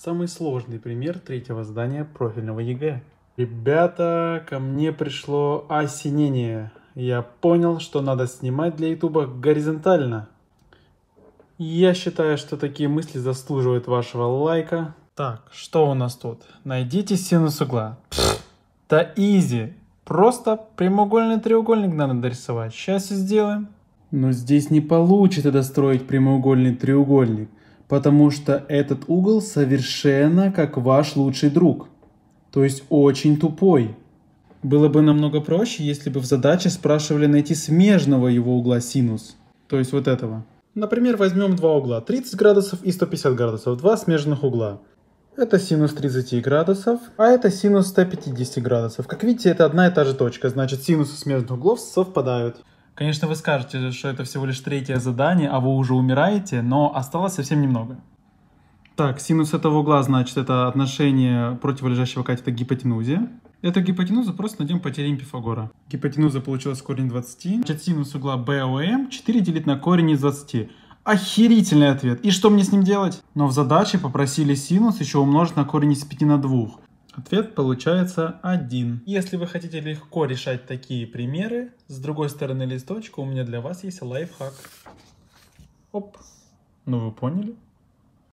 Самый сложный пример третьего задания профильного ЕГЭ. Ребята, ко мне пришло осенение. Я понял, что надо снимать для Ютуба горизонтально. Я считаю, что такие мысли заслуживают вашего лайка. Так, что у нас тут? Найдите синус угла. да изи. Просто прямоугольный треугольник надо дорисовать. Сейчас и сделаем. Но здесь не получится достроить прямоугольный треугольник потому что этот угол совершенно как ваш лучший друг, то есть очень тупой. Было бы намного проще, если бы в задаче спрашивали найти смежного его угла синус, то есть вот этого. Например, возьмем два угла, 30 градусов и 150 градусов, два смежных угла. Это синус 30 градусов, а это синус 150 градусов. Как видите, это одна и та же точка, значит синусы смежных углов совпадают. Конечно, вы скажете, что это всего лишь третье задание, а вы уже умираете, но осталось совсем немного. Так, синус этого угла, значит, это отношение противолежащего катета к гипотенузе. Эту гипотенузу просто найдем по теореме Пифагора. Гипотенуза получилась корень 20. Значит, синус угла BOM 4 делить на корень из 20. Охерительный ответ. И что мне с ним делать? Но в задаче попросили синус еще умножить на корень из 5 на 2. Ответ получается 1. Если вы хотите легко решать такие примеры, с другой стороны листочка у меня для вас есть лайфхак. Оп. Ну вы поняли?